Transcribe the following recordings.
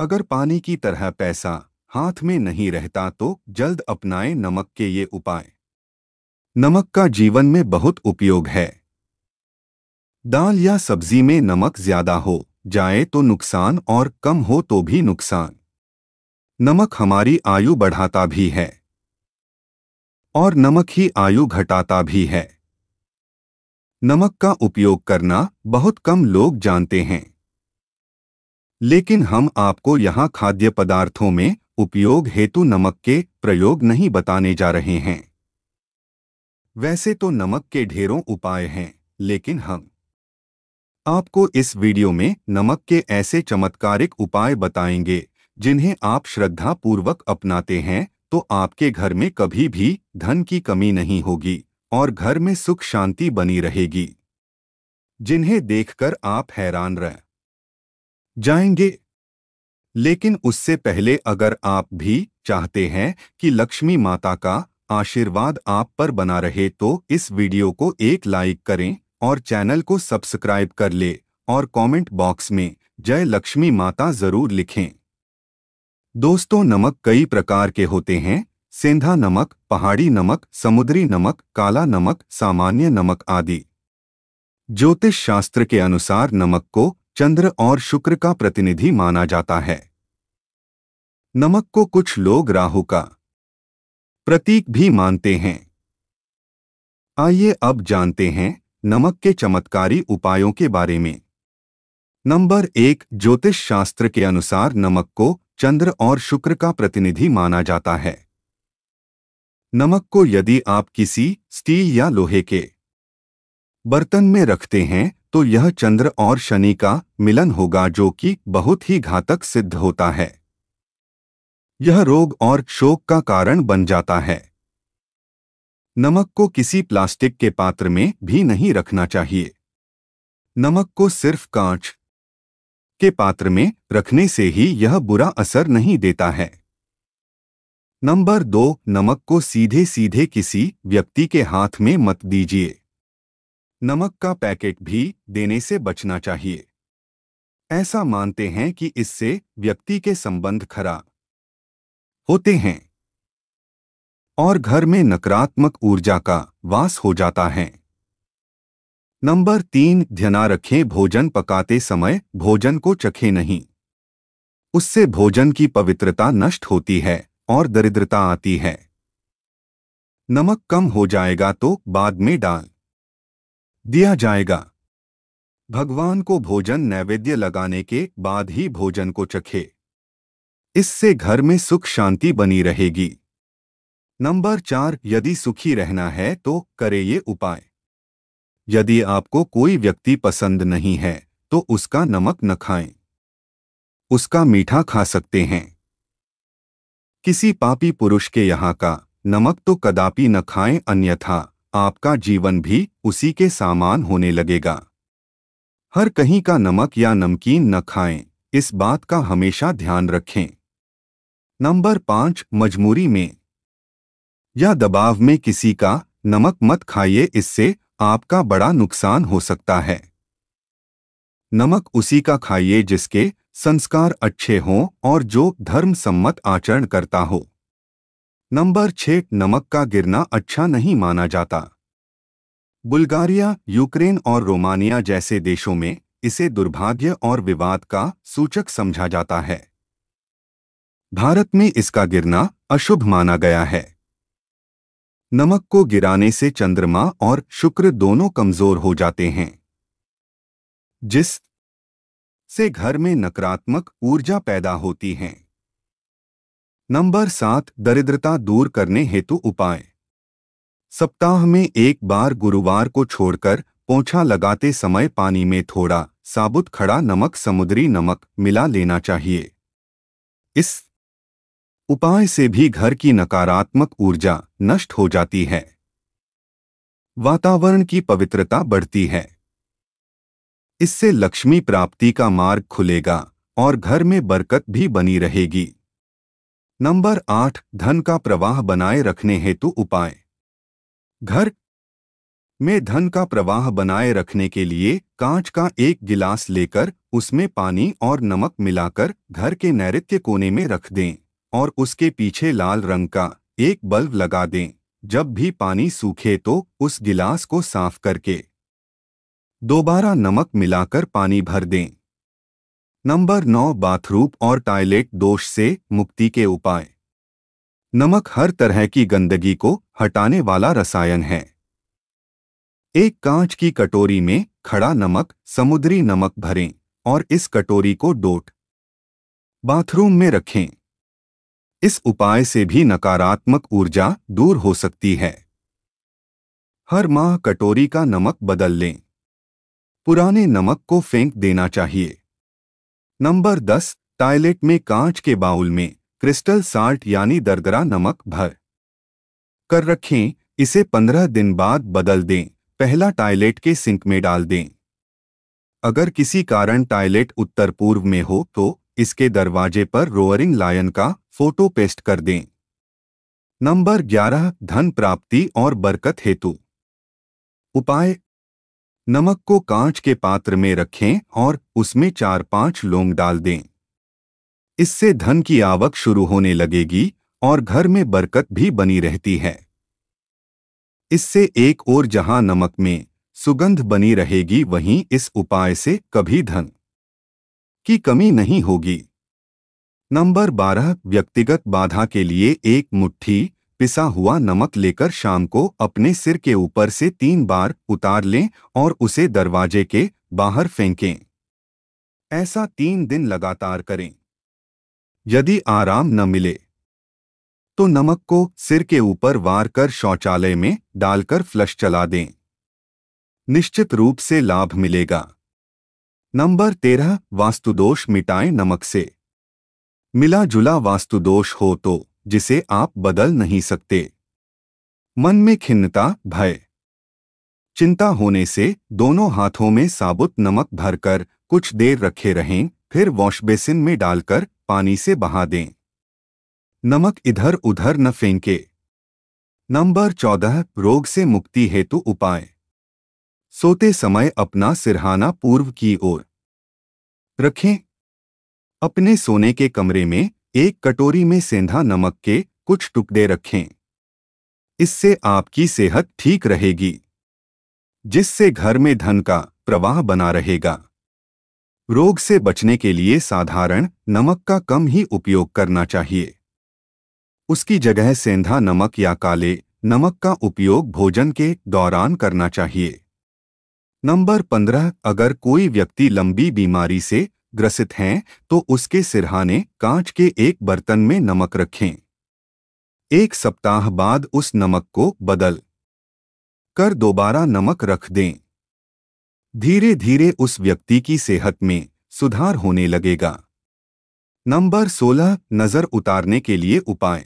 अगर पानी की तरह पैसा हाथ में नहीं रहता तो जल्द अपनाएं नमक के ये उपाय नमक का जीवन में बहुत उपयोग है दाल या सब्जी में नमक ज्यादा हो जाए तो नुकसान और कम हो तो भी नुकसान नमक हमारी आयु बढ़ाता भी है और नमक ही आयु घटाता भी है नमक का उपयोग करना बहुत कम लोग जानते हैं लेकिन हम आपको यहाँ खाद्य पदार्थों में उपयोग हेतु नमक के प्रयोग नहीं बताने जा रहे हैं वैसे तो नमक के ढेरों उपाय हैं लेकिन हम आपको इस वीडियो में नमक के ऐसे चमत्कारिक उपाय बताएंगे जिन्हें आप श्रद्धापूर्वक अपनाते हैं तो आपके घर में कभी भी धन की कमी नहीं होगी और घर में सुख शांति बनी रहेगी जिन्हें देखकर आप हैरान रहें जाएंगे लेकिन उससे पहले अगर आप भी चाहते हैं कि लक्ष्मी माता का आशीर्वाद आप पर बना रहे तो इस वीडियो को एक लाइक करें और चैनल को सब्सक्राइब कर ले और कमेंट बॉक्स में जय लक्ष्मी माता जरूर लिखें दोस्तों नमक कई प्रकार के होते हैं सेंधा नमक पहाड़ी नमक समुद्री नमक काला नमक सामान्य नमक आदि ज्योतिष शास्त्र के अनुसार नमक को चंद्र और शुक्र का प्रतिनिधि माना जाता है नमक को कुछ लोग राहु का प्रतीक भी मानते हैं आइए अब जानते हैं नमक के चमत्कारी उपायों के बारे में नंबर एक ज्योतिष शास्त्र के अनुसार नमक को चंद्र और शुक्र का प्रतिनिधि माना जाता है नमक को यदि आप किसी स्टील या लोहे के बर्तन में रखते हैं तो यह चंद्र और शनि का मिलन होगा जो कि बहुत ही घातक सिद्ध होता है यह रोग और शोक का कारण बन जाता है नमक को किसी प्लास्टिक के पात्र में भी नहीं रखना चाहिए नमक को सिर्फ कांच के पात्र में रखने से ही यह बुरा असर नहीं देता है नंबर दो नमक को सीधे सीधे किसी व्यक्ति के हाथ में मत दीजिए नमक का पैकेट भी देने से बचना चाहिए ऐसा मानते हैं कि इससे व्यक्ति के संबंध खराब होते हैं और घर में नकारात्मक ऊर्जा का वास हो जाता है नंबर तीन ध्यान रखें भोजन पकाते समय भोजन को चखे नहीं उससे भोजन की पवित्रता नष्ट होती है और दरिद्रता आती है नमक कम हो जाएगा तो बाद में डाल दिया जाएगा भगवान को भोजन नैवेद्य लगाने के बाद ही भोजन को चखे इससे घर में सुख शांति बनी रहेगी नंबर चार यदि सुखी रहना है तो करे ये उपाय यदि आपको कोई व्यक्ति पसंद नहीं है तो उसका नमक न खाएं उसका मीठा खा सकते हैं किसी पापी पुरुष के यहाँ का नमक तो कदापि न खाएं अन्यथा आपका जीवन भी उसी के सामान होने लगेगा हर कहीं का नमक या नमकीन न खाएं इस बात का हमेशा ध्यान रखें नंबर पांच मजबूरी में या दबाव में किसी का नमक मत खाइए इससे आपका बड़ा नुकसान हो सकता है नमक उसी का खाइए जिसके संस्कार अच्छे हों और जो धर्म सम्मत आचरण करता हो नंबर छः नमक का गिरना अच्छा नहीं माना जाता बुल्गारिया यूक्रेन और रोमानिया जैसे देशों में इसे दुर्भाग्य और विवाद का सूचक समझा जाता है भारत में इसका गिरना अशुभ माना गया है नमक को गिराने से चंद्रमा और शुक्र दोनों कमजोर हो जाते हैं जिस से घर में नकारात्मक ऊर्जा पैदा होती है नंबर सात दरिद्रता दूर करने हेतु उपाय सप्ताह में एक बार गुरुवार को छोड़कर पोछा लगाते समय पानी में थोड़ा साबुत खड़ा नमक समुद्री नमक मिला लेना चाहिए इस उपाय से भी घर की नकारात्मक ऊर्जा नष्ट हो जाती है वातावरण की पवित्रता बढ़ती है इससे लक्ष्मी प्राप्ति का मार्ग खुलेगा और घर में बरकत भी बनी रहेगी नंबर आठ धन का प्रवाह बनाए रखने हेतु उपाय घर में धन का प्रवाह बनाए रखने के लिए कांच का एक गिलास लेकर उसमें पानी और नमक मिलाकर घर के नैऋत्य कोने में रख दें और उसके पीछे लाल रंग का एक बल्ब लगा दें जब भी पानी सूखे तो उस गिलास को साफ करके दोबारा नमक मिलाकर पानी भर दें नंबर नौ बाथरूम और टॉयलेट दोष से मुक्ति के उपाय नमक हर तरह की गंदगी को हटाने वाला रसायन है एक कांच की कटोरी में खड़ा नमक समुद्री नमक भरें और इस कटोरी को डोट बाथरूम में रखें इस उपाय से भी नकारात्मक ऊर्जा दूर हो सकती है हर माह कटोरी का नमक बदल लें पुराने नमक को फेंक देना चाहिए नंबर दस टॉयलेट में कांच के बाउल में क्रिस्टल साल्ट यानी दरदरा नमक भर कर रखें इसे पंद्रह दिन बाद बदल दें पहला टॉयलेट के सिंक में डाल दें अगर किसी कारण टॉयलेट उत्तर पूर्व में हो तो इसके दरवाजे पर रोअरिंग लायन का फोटो पेस्ट कर दें नंबर 11 धन प्राप्ति और बरकत हेतु उपाय नमक को कांच के पात्र में रखें और उसमें चार पांच लौंग डाल दें इससे धन की आवक शुरू होने लगेगी और घर में बरकत भी बनी रहती है इससे एक और जहां नमक में सुगंध बनी रहेगी वहीं इस उपाय से कभी धन की कमी नहीं होगी नंबर 12 व्यक्तिगत बाधा के लिए एक मुट्ठी पिसा हुआ नमक लेकर शाम को अपने सिर के ऊपर से तीन बार उतार लें और उसे दरवाजे के बाहर फेंकें ऐसा तीन दिन लगातार करें यदि आराम न मिले तो नमक को सिर के ऊपर वार कर शौचालय में डालकर फ्लश चला दें निश्चित रूप से लाभ मिलेगा नंबर तेरह वास्तुदोष मिटाएं नमक से मिला जुला वास्तुदोष हो तो जिसे आप बदल नहीं सकते मन में खिन्नता भय चिंता होने से दोनों हाथों में साबुत नमक भरकर कुछ देर रखे रहें फिर वॉशबेसिन में डालकर पानी से बहा दें नमक इधर उधर न फेंके नंबर चौदह रोग से मुक्ति हेतु उपाय सोते समय अपना सिरहाना पूर्व की ओर रखें अपने सोने के कमरे में एक कटोरी में सेंधा नमक के कुछ टुकड़े रखें इससे आपकी सेहत ठीक रहेगी जिससे घर में धन का प्रवाह बना रहेगा रोग से बचने के लिए साधारण नमक का कम ही उपयोग करना चाहिए उसकी जगह सेंधा नमक या काले नमक का उपयोग भोजन के दौरान करना चाहिए नंबर पंद्रह अगर कोई व्यक्ति लंबी बीमारी से ग्रसित हैं तो उसके सिरहाने कांच के एक बर्तन में नमक रखें एक सप्ताह बाद उस नमक को बदल कर दोबारा नमक रख दें धीरे धीरे उस व्यक्ति की सेहत में सुधार होने लगेगा नंबर 16 नजर उतारने के लिए उपाय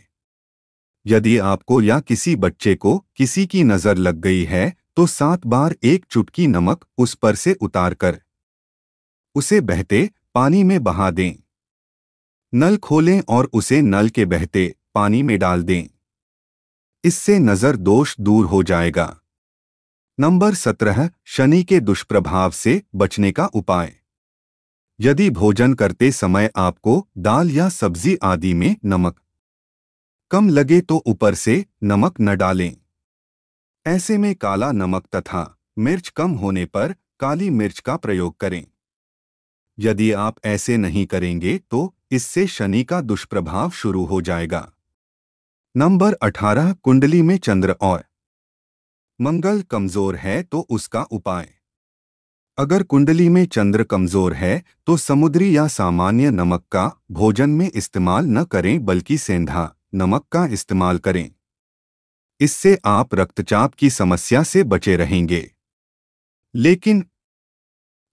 यदि आपको या किसी बच्चे को किसी की नजर लग गई है तो सात बार एक चुटकी नमक उस पर से उतार कर उसे बहते पानी में बहा दें नल खोलें और उसे नल के बहते पानी में डाल दें इससे नज़र दोष दूर हो जाएगा नंबर सत्रह शनि के दुष्प्रभाव से बचने का उपाय यदि भोजन करते समय आपको दाल या सब्जी आदि में नमक कम लगे तो ऊपर से नमक न डालें ऐसे में काला नमक तथा मिर्च कम होने पर काली मिर्च का प्रयोग करें यदि आप ऐसे नहीं करेंगे तो इससे शनि का दुष्प्रभाव शुरू हो जाएगा नंबर 18 कुंडली में चंद्र और मंगल कमजोर है तो उसका उपाय अगर कुंडली में चंद्र कमजोर है तो समुद्री या सामान्य नमक का भोजन में इस्तेमाल न करें बल्कि सेंधा नमक का इस्तेमाल करें इससे आप रक्तचाप की समस्या से बचे रहेंगे लेकिन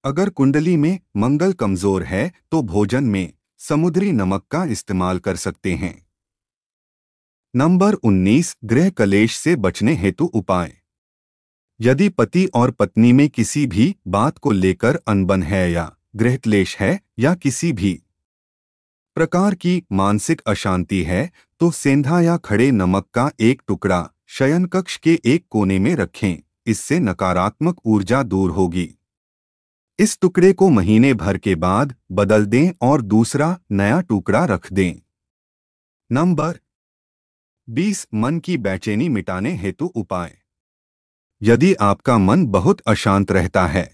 अगर कुंडली में मंगल कमजोर है तो भोजन में समुद्री नमक का इस्तेमाल कर सकते हैं नंबर 19 ग्रह कलेश से बचने हेतु उपाय यदि पति और पत्नी में किसी भी बात को लेकर अनबन है या ग्रह क्लेश है या किसी भी प्रकार की मानसिक अशांति है तो सेंधा या खड़े नमक का एक टुकड़ा शयन कक्ष के एक कोने में रखें इससे नकारात्मक ऊर्जा दूर होगी इस टुकड़े को महीने भर के बाद बदल दें और दूसरा नया टुकड़ा रख दें नंबर 20 मन की बेचैनी मिटाने हेतु उपाय यदि आपका मन बहुत अशांत रहता है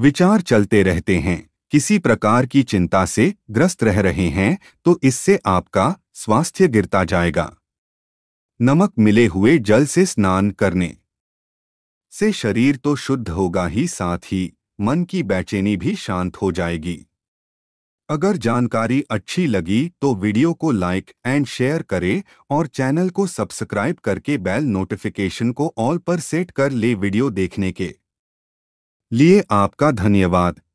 विचार चलते रहते हैं किसी प्रकार की चिंता से ग्रस्त रह रहे हैं तो इससे आपका स्वास्थ्य गिरता जाएगा नमक मिले हुए जल से स्नान करने से शरीर तो शुद्ध होगा ही साथ ही मन की बेचैनी भी शांत हो जाएगी अगर जानकारी अच्छी लगी तो वीडियो को लाइक एंड शेयर करें और चैनल को सब्सक्राइब करके बेल नोटिफिकेशन को ऑल पर सेट कर ले वीडियो देखने के लिए आपका धन्यवाद